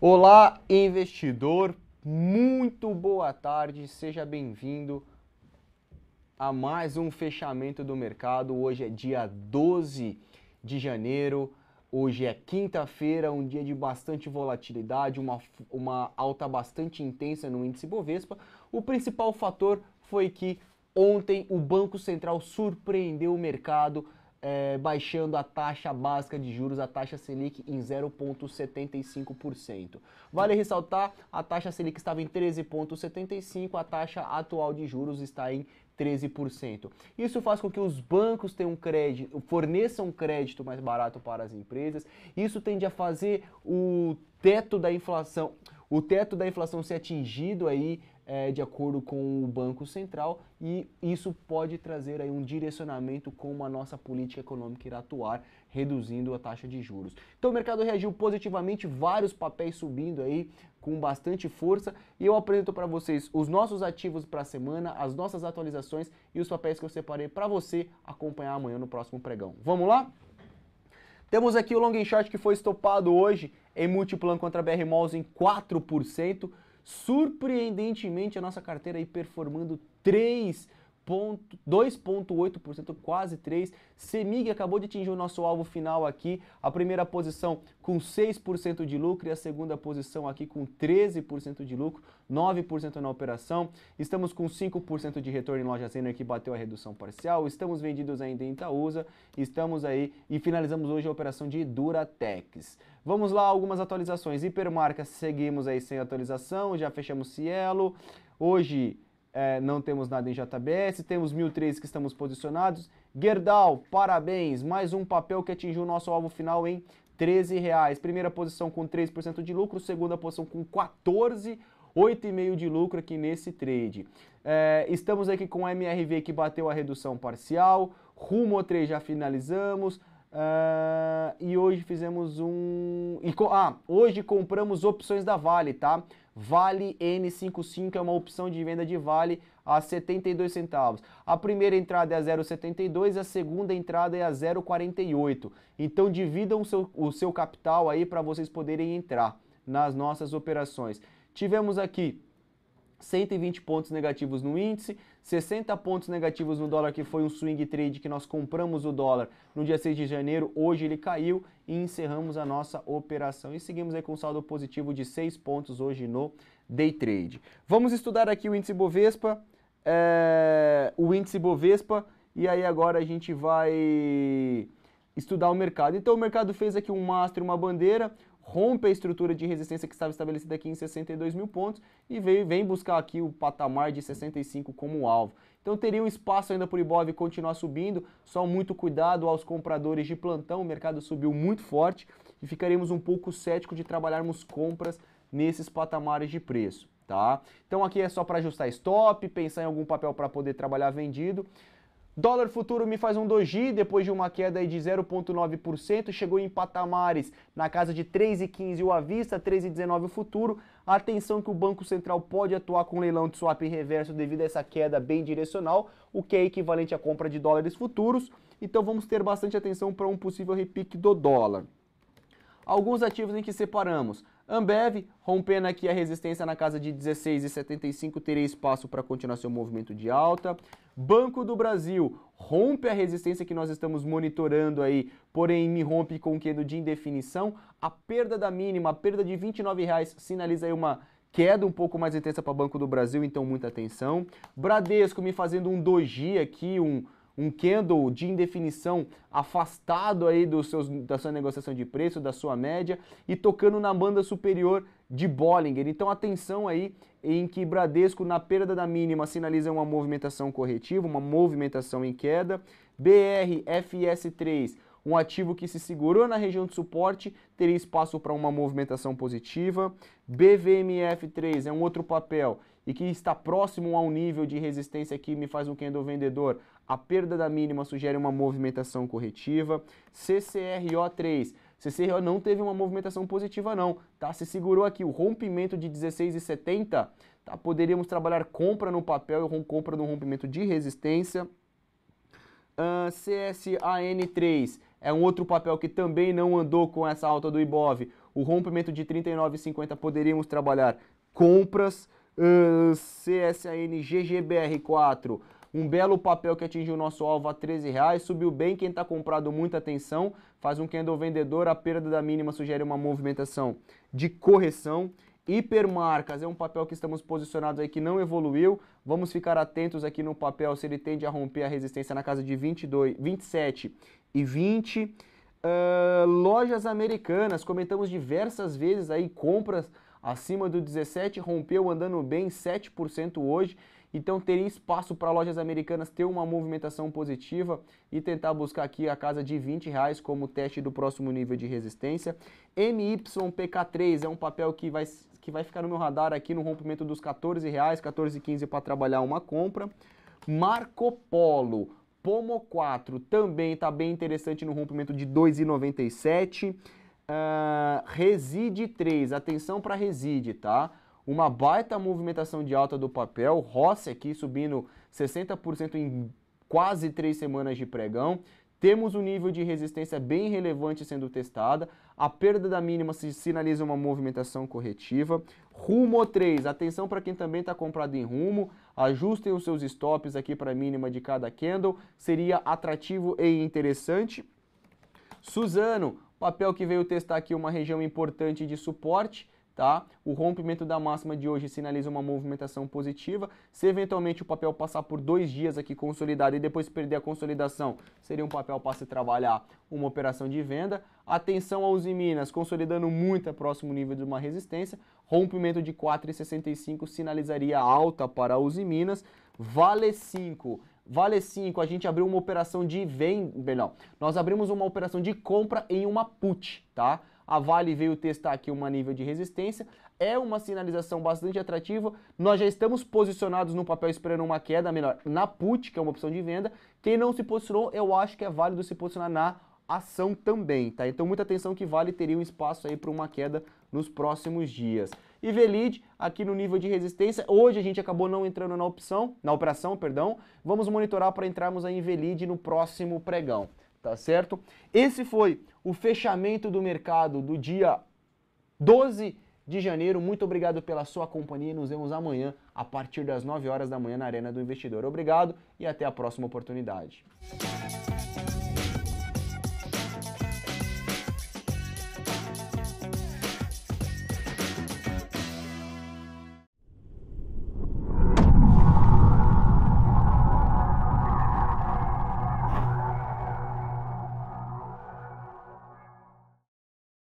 Olá, investidor, muito boa tarde, seja bem-vindo a mais um fechamento do mercado. Hoje é dia 12 de janeiro, hoje é quinta-feira, um dia de bastante volatilidade, uma, uma alta bastante intensa no índice Bovespa. O principal fator foi que ontem o Banco Central surpreendeu o mercado é, baixando a taxa básica de juros, a taxa Selic, em 0,75%. Vale ressaltar, a taxa Selic estava em 13,75%, a taxa atual de juros está em 13%. Isso faz com que os bancos tenham crédito, forneçam crédito mais barato para as empresas. Isso tende a fazer o teto da inflação, o teto da inflação ser atingido aí é, de acordo com o Banco Central e isso pode trazer aí um direcionamento como a nossa política econômica irá atuar, reduzindo a taxa de juros. Então o mercado reagiu positivamente, vários papéis subindo aí com bastante força e eu apresento para vocês os nossos ativos para a semana, as nossas atualizações e os papéis que eu separei para você acompanhar amanhã no próximo pregão. Vamos lá? Temos aqui o long short que foi estopado hoje em multiplano contra BR Malls em 4% surpreendentemente a nossa carteira aí performando três 2,8%, quase 3%. Semig acabou de atingir o nosso alvo final aqui. A primeira posição com 6% de lucro e a segunda posição aqui com 13% de lucro, 9% na operação. Estamos com 5% de retorno em loja Zener que bateu a redução parcial. Estamos vendidos ainda em Itaúsa. Estamos aí e finalizamos hoje a operação de Duratex. Vamos lá, algumas atualizações. Hipermarca, seguimos aí sem atualização. Já fechamos Cielo. Hoje é, não temos nada em JBS, temos 1003 que estamos posicionados. Gerdau, parabéns, mais um papel que atingiu nosso alvo final em 13 reais. Primeira posição com 3% de lucro, segunda posição com 14, 8,5% de lucro aqui nesse trade. É, estamos aqui com MRV que bateu a redução parcial, Rumo 3 já finalizamos, Uh, e hoje fizemos um. E, ah, hoje compramos opções da Vale, tá? Vale N55 é uma opção de venda de Vale a 72 centavos. A primeira entrada é a 0,72, a segunda entrada é a 0,48. Então dividam o seu, o seu capital aí para vocês poderem entrar nas nossas operações. Tivemos aqui 120 pontos negativos no índice, 60 pontos negativos no dólar, que foi um swing trade que nós compramos o dólar no dia 6 de janeiro, hoje ele caiu e encerramos a nossa operação. E seguimos aí com um saldo positivo de 6 pontos hoje no day trade. Vamos estudar aqui o índice Bovespa, é, o índice Bovespa, e aí agora a gente vai estudar o mercado. Então o mercado fez aqui um mastro e uma bandeira, rompe a estrutura de resistência que estava estabelecida aqui em 62 mil pontos e vem buscar aqui o patamar de 65 como alvo. Então teria um espaço ainda para o Ibov continuar subindo, só muito cuidado aos compradores de plantão, o mercado subiu muito forte e ficaremos um pouco cético de trabalharmos compras nesses patamares de preço, tá? Então aqui é só para ajustar stop, pensar em algum papel para poder trabalhar vendido. Dólar futuro me faz um doji depois de uma queda de 0,9%, chegou em patamares na casa de 3,15 o à vista, 3,19 o futuro. Atenção que o Banco Central pode atuar com leilão de swap reverso devido a essa queda bem direcional, o que é equivalente à compra de dólares futuros. Então vamos ter bastante atenção para um possível repique do dólar. Alguns ativos em que separamos. Ambev, rompendo aqui a resistência na casa de 16,75, teria espaço para continuar seu movimento de alta. Banco do Brasil rompe a resistência que nós estamos monitorando aí, porém me rompe com quedo de indefinição. A perda da mínima, a perda de R$29,00, reais sinaliza aí uma queda um pouco mais intensa para Banco do Brasil, então muita atenção. Bradesco me fazendo um doji aqui, um um candle de indefinição afastado aí dos seus, da sua negociação de preço, da sua média e tocando na banda superior de Bollinger. Então atenção aí em que Bradesco na perda da mínima sinaliza uma movimentação corretiva, uma movimentação em queda. BRFS3 um ativo que se segurou na região de suporte teria espaço para uma movimentação positiva. BVMF3 é um outro papel e que está próximo a um nível de resistência que me faz um candle vendedor, a perda da mínima sugere uma movimentação corretiva. CCRO3. CCRO não teve uma movimentação positiva não, tá? Se segurou aqui o rompimento de 16,70, tá? Poderíamos trabalhar compra no papel e compra no rompimento de resistência. Uh, ah, CSAN3 é um outro papel que também não andou com essa alta do Ibov. O rompimento de 39,50 poderíamos trabalhar compras. CSAN ggbr 4 um belo papel que atingiu o nosso alvo a 13 reais, subiu bem, quem está comprado muita atenção, faz um candle vendedor, a perda da mínima sugere uma movimentação de correção. Hipermarcas é um papel que estamos posicionados aí que não evoluiu. Vamos ficar atentos aqui no papel se ele tende a romper a resistência na casa de 22, 27 e 20. Uh, lojas americanas, comentamos diversas vezes aí compras acima do 17, rompeu andando bem 7% hoje. Então teria espaço para lojas americanas ter uma movimentação positiva e tentar buscar aqui a casa de 20 reais como teste do próximo nível de resistência. MYPK3 é um papel que vai, que vai ficar no meu radar aqui no rompimento dos 14 reais, 14,15 para trabalhar uma compra. Marco Polo, Pomo 4 também está bem interessante no rompimento de 2,97. Ah, reside 3, atenção para reside, tá? Uma baita movimentação de alta do papel, Rossi aqui subindo 60% em quase 3 semanas de pregão. Temos um nível de resistência bem relevante sendo testada. A perda da mínima se sinaliza uma movimentação corretiva. Rumo 3, atenção para quem também está comprado em rumo. Ajustem os seus stops aqui para a mínima de cada candle. Seria atrativo e interessante. Suzano, papel que veio testar aqui uma região importante de suporte, tá? O rompimento da máxima de hoje sinaliza uma movimentação positiva. Se eventualmente o papel passar por dois dias aqui consolidado e depois perder a consolidação, seria um papel para se trabalhar uma operação de venda. Atenção aos Minas, consolidando muito a próximo nível de uma resistência. Rompimento de 4,65 sinalizaria alta para os Minas. Vale 5. Vale 5, a gente abriu uma operação de venda, melhor, nós abrimos uma operação de compra em uma put, tá? A Vale veio testar aqui uma nível de resistência, é uma sinalização bastante atrativa. Nós já estamos posicionados no papel esperando uma queda, melhor, na put, que é uma opção de venda. Quem não se posicionou, eu acho que é válido se posicionar na ação também, tá? Então muita atenção que Vale teria um espaço aí para uma queda nos próximos dias. E Velid aqui no nível de resistência, hoje a gente acabou não entrando na opção, na operação, perdão. Vamos monitorar para entrarmos aí em Velid no próximo pregão, tá certo? Esse foi o fechamento do mercado do dia 12 de janeiro. Muito obrigado pela sua companhia e nos vemos amanhã a partir das 9 horas da manhã na Arena do Investidor. Obrigado e até a próxima oportunidade.